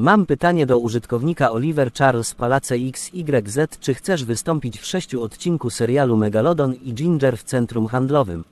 Mam pytanie do użytkownika Oliver Charles Palace XYZ. Czy chcesz wystąpić w sześciu odcinku serialu Megalodon i Ginger w centrum handlowym?